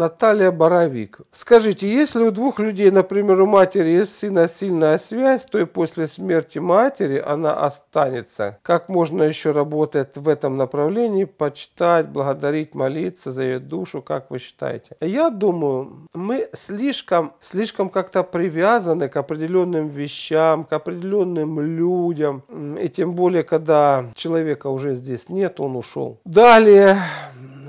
Наталья Боровик. Скажите, если у двух людей, например, у матери и сына сильная связь, то и после смерти матери она останется. Как можно еще работать в этом направлении, почитать, благодарить, молиться за ее душу, как вы считаете? Я думаю, мы слишком, слишком как-то привязаны к определенным вещам, к определенным людям, и тем более, когда человека уже здесь нет, он ушел. Далее,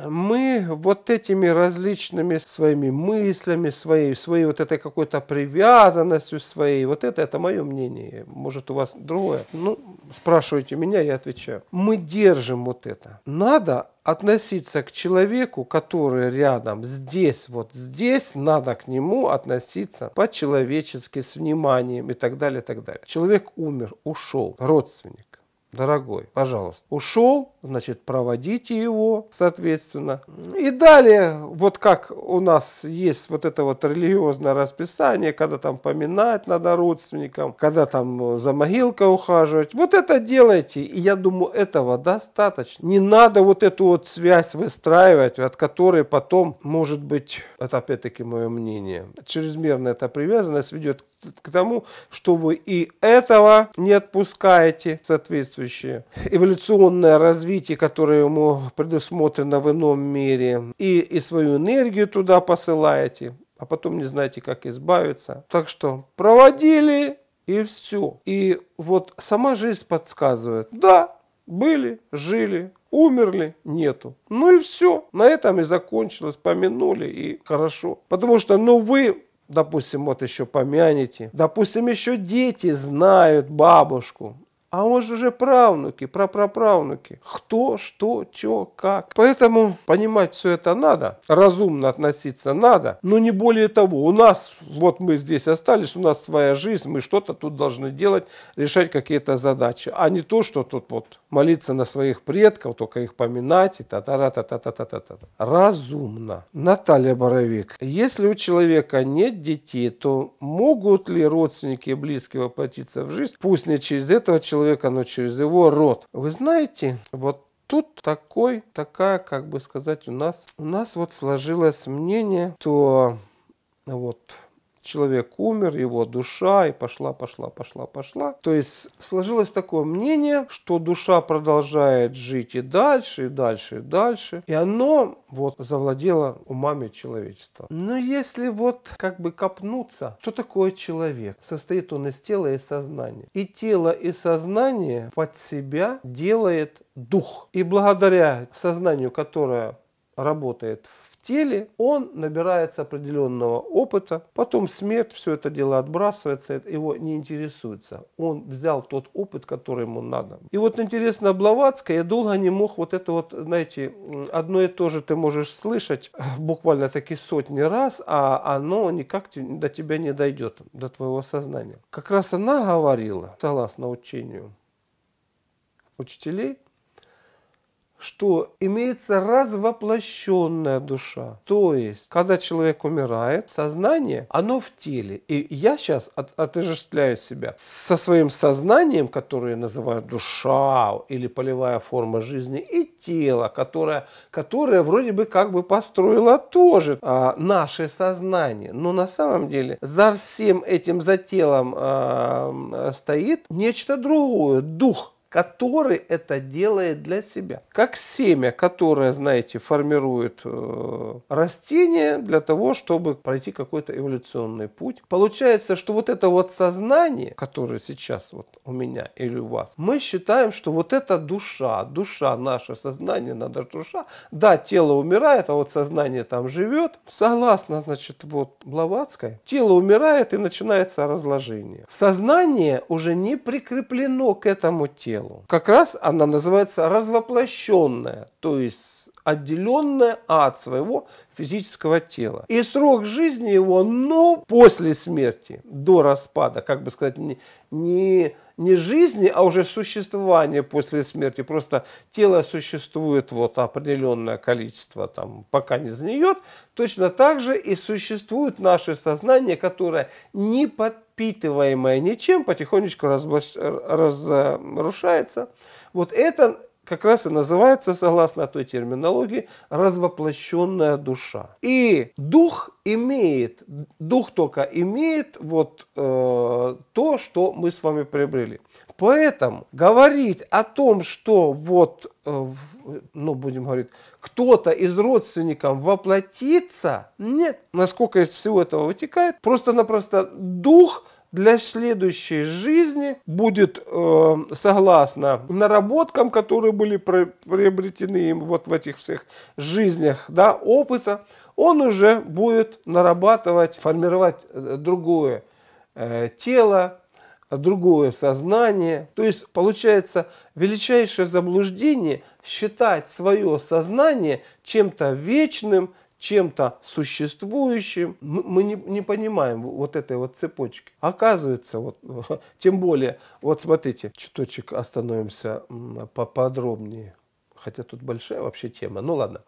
мы вот этими различными своими мыслями, своей, своей вот этой какой-то привязанностью своей, вот это, это мое мнение, может у вас другое. Ну, спрашивайте меня, я отвечаю. Мы держим вот это. Надо относиться к человеку, который рядом, здесь, вот здесь, надо к нему относиться по-человечески, с вниманием и так далее, и так далее. Человек умер, ушел, родственник дорогой, пожалуйста. Ушел, значит, проводите его, соответственно. И далее, вот как у нас есть вот это вот религиозное расписание, когда там поминать надо родственникам, когда там э, за могилкой ухаживать. Вот это делайте. И я думаю, этого достаточно. Не надо вот эту вот связь выстраивать, от которой потом, может быть, это опять-таки мое мнение, чрезмерная эта привязанность ведет к к тому, что вы и этого не отпускаете. Соответствующее эволюционное развитие, которое ему предусмотрено в ином мире, и, и свою энергию туда посылаете, а потом не знаете, как избавиться. Так что проводили и все. И вот сама жизнь подсказывает, да, были, жили, умерли, нету. Ну и все. На этом и закончилось. Помянули и хорошо. Потому что, ну вы допустим, вот еще помянете. Допустим, еще дети знают бабушку. А он же уже правнуки, прапраправнуки. Кто, что, чё, как. Поэтому понимать все это надо, разумно относиться надо, но не более того. У нас, вот мы здесь остались, у нас своя жизнь, мы что-то тут должны делать, решать какие-то задачи, а не то, что тут вот молиться на своих предков, только их поминать и та та та та та та та та Разумно. Наталья Боровик. Если у человека нет детей, то могут ли родственники и близкие воплотиться в жизнь? Пусть не через этого человека, человека, но через его род. Вы знаете, вот тут такой, такая, как бы сказать, у нас, у нас вот сложилось мнение, что вот человек умер, его душа и пошла, пошла, пошла, пошла. То есть сложилось такое мнение, что душа продолжает жить и дальше, и дальше, и дальше. И оно вот завладело умами человечества. Но если вот как бы копнуться, что такое человек? Состоит он из тела и сознания. И тело и сознание под себя делает дух. И благодаря сознанию, которое работает в теле, он набирается определенного опыта, потом смерть, все это дело отбрасывается, его не интересуется. Он взял тот опыт, который ему надо. И вот интересно, Блаватская, я долго не мог вот это вот, знаете, одно и то же ты можешь слышать буквально таки сотни раз, а оно никак до тебя не дойдет, до твоего сознания. Как раз она говорила, согласно учению учителей, что имеется развоплощенная душа. То есть, когда человек умирает, сознание, оно в теле. И я сейчас от, отождествляю себя со своим сознанием, которое я называю душа или полевая форма жизни, и тело, которое, которое вроде бы как бы построило тоже а, наше сознание. Но на самом деле за всем этим, за телом а, стоит нечто другое, дух который это делает для себя. Как семя, которое, знаете, формирует э, растение для того, чтобы пройти какой-то эволюционный путь. Получается, что вот это вот сознание, которое сейчас вот у меня или у вас, мы считаем, что вот это душа, душа, наше сознание, надо душа. Да, тело умирает, а вот сознание там живет. Согласно, значит, вот Блаватской, тело умирает и начинается разложение. Сознание уже не прикреплено к этому телу делу. Как раз она называется развоплощенная, то есть отделенное от своего физического тела. И срок жизни его, но ну, после смерти, до распада, как бы сказать, не, не, не жизни, а уже существования после смерти. Просто тело существует вот определенное количество, там, пока не занеет. Точно так же и существует наше сознание, которое не подпитываемое ничем, потихонечку разрушается. Вот это как раз и называется, согласно той терминологии, развоплощенная душа. И дух имеет, дух только имеет вот э, то, что мы с вами приобрели. Поэтому говорить о том, что вот, э, ну будем говорить, кто-то из родственников воплотится, нет. Насколько из всего этого вытекает, просто-напросто дух – для следующей жизни будет, э, согласно наработкам, которые были приобретены им вот в этих всех жизнях, да, опыта, он уже будет нарабатывать, формировать э, другое э, тело, другое сознание. То есть получается величайшее заблуждение считать свое сознание чем-то вечным, чем-то существующим, мы не, не понимаем вот этой вот цепочки. Оказывается, вот, тем более, вот смотрите, чуточек остановимся поподробнее, хотя тут большая вообще тема, ну ладно.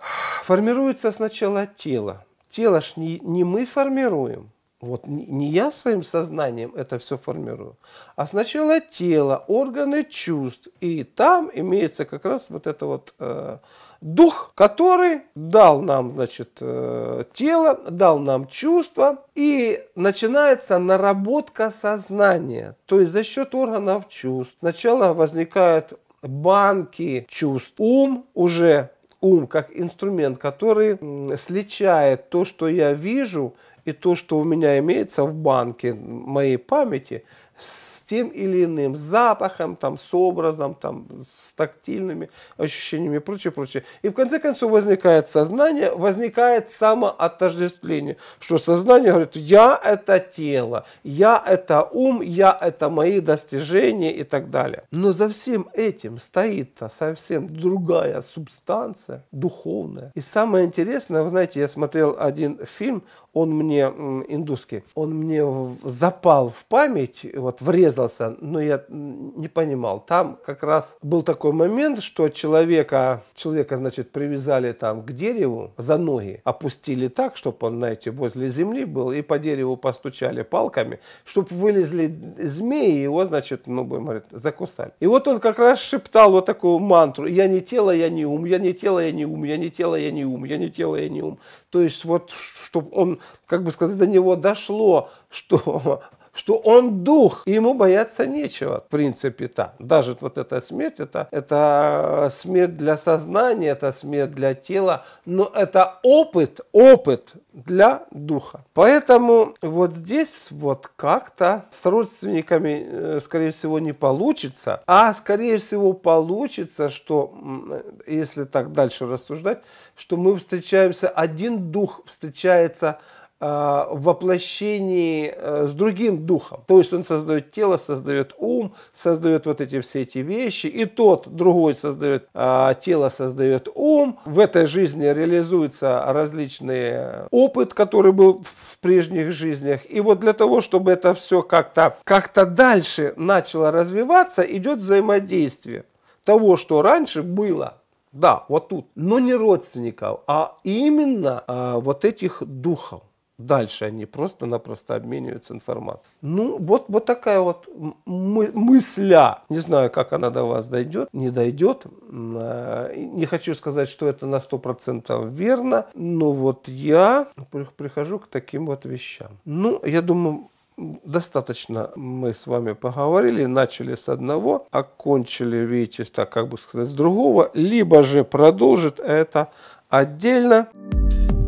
Формируется сначала тело. Тело ж не, не мы формируем, вот не я своим сознанием это все формирую, а сначала тело, органы чувств. И там имеется как раз вот это вот э, дух, который дал нам, значит, э, тело, дал нам чувства. И начинается наработка сознания. То есть за счет органов чувств. Сначала возникают банки чувств. Ум уже ум как инструмент, который сличает то, что я вижу, и то, что у меня имеется в банке моей памяти с тем или иным запахом, там, с образом, там, с тактильными ощущениями и прочее, прочее. И в конце концов возникает сознание, возникает самоотождествление, что сознание говорит, я это тело, я это ум, я это мои достижения и так далее. Но за всем этим стоит совсем другая субстанция, духовная. И самое интересное, вы знаете, я смотрел один фильм, он мне мне индусский, он мне запал в память, вот врезался, но я не понимал. Там как раз был такой момент, что человека, человека, значит, привязали там к дереву за ноги, опустили так, чтобы он, знаете, возле земли был, и по дереву постучали палками, чтобы вылезли змеи, его, значит, ну, будем говорить, закусали. И вот он как раз шептал вот такую мантру, я не тело, я не ум, я не тело, я не ум, я не тело, я не ум, я не тело, я не ум. То есть вот, чтобы он, как бы сказать, до него дошло, что что он дух, и ему бояться нечего, в принципе, так. Даже вот эта смерть, это, это э, смерть для сознания, это смерть для тела, но это опыт, опыт для духа. Поэтому вот здесь вот как-то с родственниками, э, скорее всего, не получится, а скорее всего получится, что, э, если так дальше рассуждать, что мы встречаемся, один дух встречается Э, воплощении э, с другим духом. То есть он создает тело, создает ум, создает вот эти все эти вещи, и тот другой создает э, тело, создает ум. В этой жизни реализуется различный опыт, который был в прежних жизнях. И вот для того, чтобы это все как-то как дальше начало развиваться, идет взаимодействие того, что раньше было – да, вот тут. Но не родственников, а именно а, вот этих духов. Дальше они просто-напросто обмениваются информацией. Ну, вот, вот такая вот мы, мысля. Не знаю, как она до вас дойдет, не дойдет. Э, не хочу сказать, что это на 100% верно, но вот я прихожу к таким вот вещам. Ну, я думаю, достаточно мы с вами поговорили, начали с одного, окончили, видите, так как бы сказать, с другого, либо же продолжит это отдельно. Thank